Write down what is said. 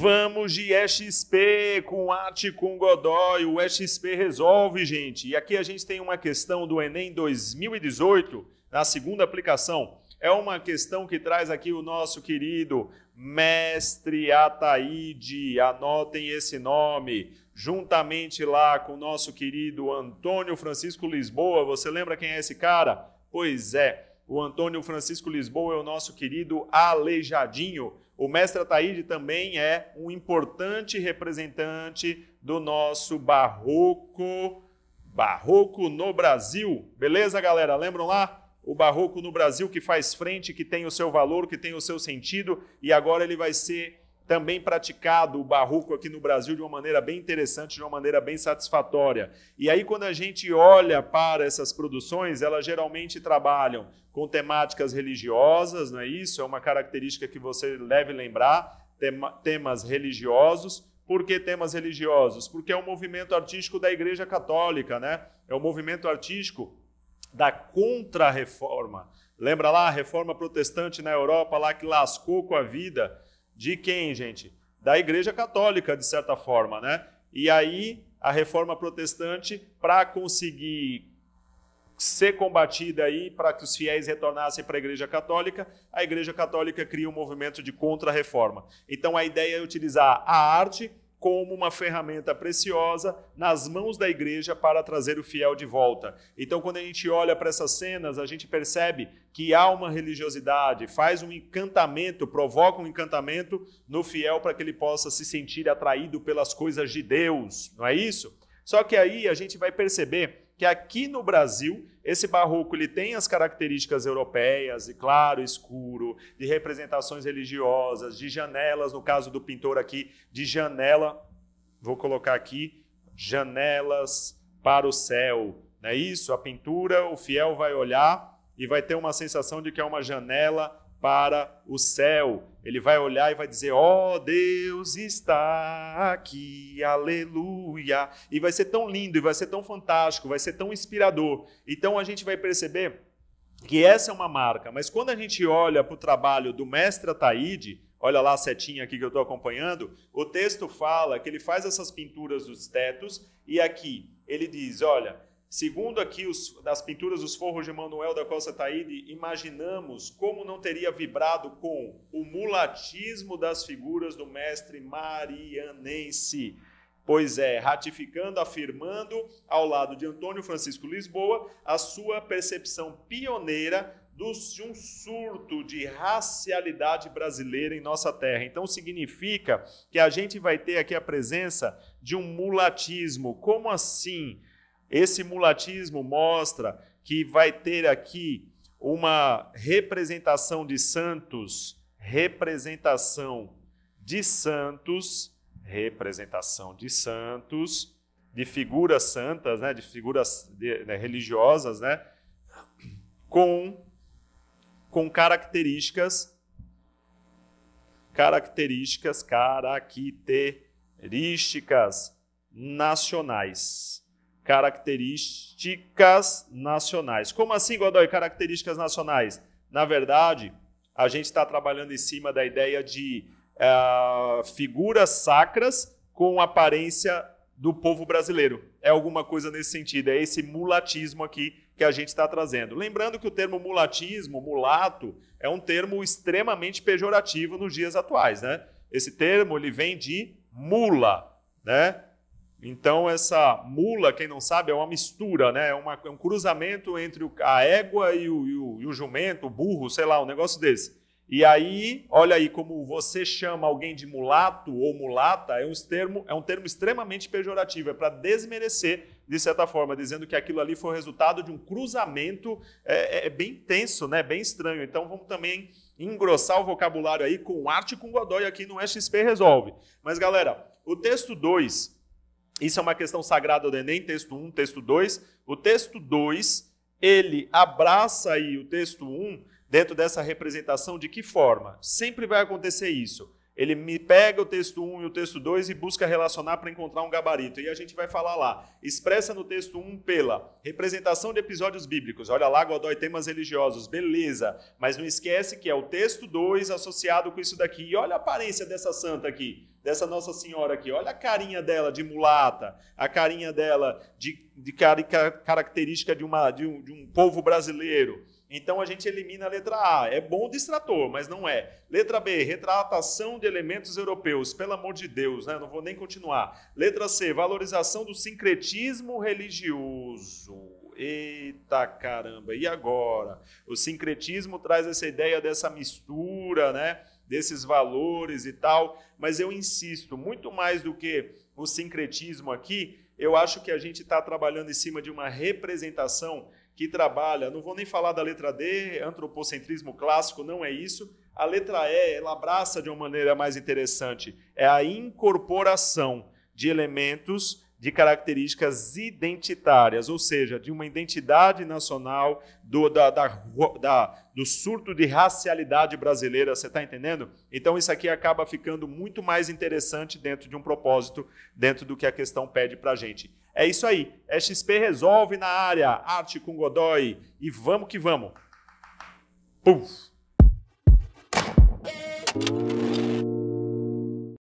Vamos de XP com arte com Godoy. O XP resolve, gente. E aqui a gente tem uma questão do Enem 2018, na segunda aplicação. É uma questão que traz aqui o nosso querido mestre Ataíde. Anotem esse nome. Juntamente lá com o nosso querido Antônio Francisco Lisboa. Você lembra quem é esse cara? Pois é, o Antônio Francisco Lisboa é o nosso querido Alejadinho. O mestre Ataíde também é um importante representante do nosso barroco, barroco no Brasil. Beleza, galera? Lembram lá? O barroco no Brasil que faz frente, que tem o seu valor, que tem o seu sentido, e agora ele vai ser também praticado o barroco aqui no Brasil de uma maneira bem interessante, de uma maneira bem satisfatória. E aí, quando a gente olha para essas produções, elas geralmente trabalham com temáticas religiosas, não é isso? É uma característica que você deve lembrar, tema, temas religiosos. Por que temas religiosos? Porque é um movimento artístico da Igreja Católica, né? É um movimento artístico da contra-reforma. Lembra lá a reforma protestante na Europa, lá que lascou com a vida de quem, gente? Da Igreja Católica, de certa forma, né? E aí a reforma protestante, para conseguir ser combatida aí, para que os fiéis retornassem para a Igreja Católica, a Igreja Católica cria um movimento de contra-reforma. Então a ideia é utilizar a arte como uma ferramenta preciosa nas mãos da igreja para trazer o fiel de volta. Então, quando a gente olha para essas cenas, a gente percebe que há uma religiosidade, faz um encantamento, provoca um encantamento no fiel para que ele possa se sentir atraído pelas coisas de Deus, não é isso? Só que aí a gente vai perceber que aqui no Brasil esse barroco ele tem as características europeias, de claro, escuro, de representações religiosas, de janelas, no caso do pintor aqui, de janela, vou colocar aqui, janelas para o céu. Não é isso? A pintura, o fiel vai olhar e vai ter uma sensação de que é uma janela para o céu. Ele vai olhar e vai dizer: Ó oh, Deus está aqui, aleluia. E vai ser tão lindo, e vai ser tão fantástico, vai ser tão inspirador. Então a gente vai perceber que essa é uma marca. Mas quando a gente olha para o trabalho do mestre Ataíde, olha lá a setinha aqui que eu estou acompanhando, o texto fala que ele faz essas pinturas dos tetos, e aqui ele diz: Olha Segundo aqui os, das pinturas dos forros de Manuel da Costa Taide, tá imaginamos como não teria vibrado com o mulatismo das figuras do mestre marianense. Pois é, ratificando, afirmando, ao lado de Antônio Francisco Lisboa, a sua percepção pioneira de um surto de racialidade brasileira em nossa terra. Então significa que a gente vai ter aqui a presença de um mulatismo. Como assim? Esse mulatismo mostra que vai ter aqui uma representação de santos, representação de santos, representação de santos, de figuras santas, né, de figuras de, né, religiosas, né, com com características características características nacionais características nacionais. Como assim, Godoy, características nacionais? Na verdade, a gente está trabalhando em cima da ideia de uh, figuras sacras com aparência do povo brasileiro. É alguma coisa nesse sentido, é esse mulatismo aqui que a gente está trazendo. Lembrando que o termo mulatismo, mulato, é um termo extremamente pejorativo nos dias atuais, né? Esse termo ele vem de mula, né? Então, essa mula, quem não sabe, é uma mistura, né? é, uma, é um cruzamento entre a égua e o, e, o, e o, jumento, o burro, sei lá, um negócio desse. E aí, olha aí, como você chama alguém de mulato ou mulata, é um termo, é um termo extremamente pejorativo, é para desmerecer, de certa forma, dizendo que aquilo ali foi o resultado de um cruzamento é, é, é bem tenso, né? bem estranho. Então, vamos também engrossar o vocabulário aí com arte com Godoy aqui no XP Resolve. Mas, galera, o texto 2 isso é uma questão sagrada do Enem, texto 1, texto 2. O texto 2, ele abraça aí o texto 1 dentro dessa representação de que forma? Sempre vai acontecer isso. Ele me pega o texto 1 e o texto 2 e busca relacionar para encontrar um gabarito. E a gente vai falar lá. Expressa no texto 1 pela representação de episódios bíblicos. Olha lá, Godói, temas religiosos. Beleza. Mas não esquece que é o texto 2 associado com isso daqui. E olha a aparência dessa santa aqui dessa Nossa Senhora aqui. Olha a carinha dela de mulata, a carinha dela de, de característica de, uma, de, um, de um povo brasileiro. Então a gente elimina a letra A. É bom distrator, mas não é. Letra B, retratação de elementos europeus. Pelo amor de Deus, né? Não vou nem continuar. Letra C, valorização do sincretismo religioso. Eita caramba, e agora? O sincretismo traz essa ideia dessa mistura, né? desses valores e tal, mas eu insisto, muito mais do que o sincretismo aqui, eu acho que a gente está trabalhando em cima de uma representação que trabalha, não vou nem falar da letra D, antropocentrismo clássico, não é isso. A letra E, ela abraça de uma maneira mais interessante, é a incorporação de elementos de características identitárias, ou seja, de uma identidade nacional, do, da, da, da, do surto de racialidade brasileira, você está entendendo? Então, isso aqui acaba ficando muito mais interessante dentro de um propósito, dentro do que a questão pede para a gente. É isso aí. XP resolve na área, arte com Godoy. E vamos que vamos. Puf!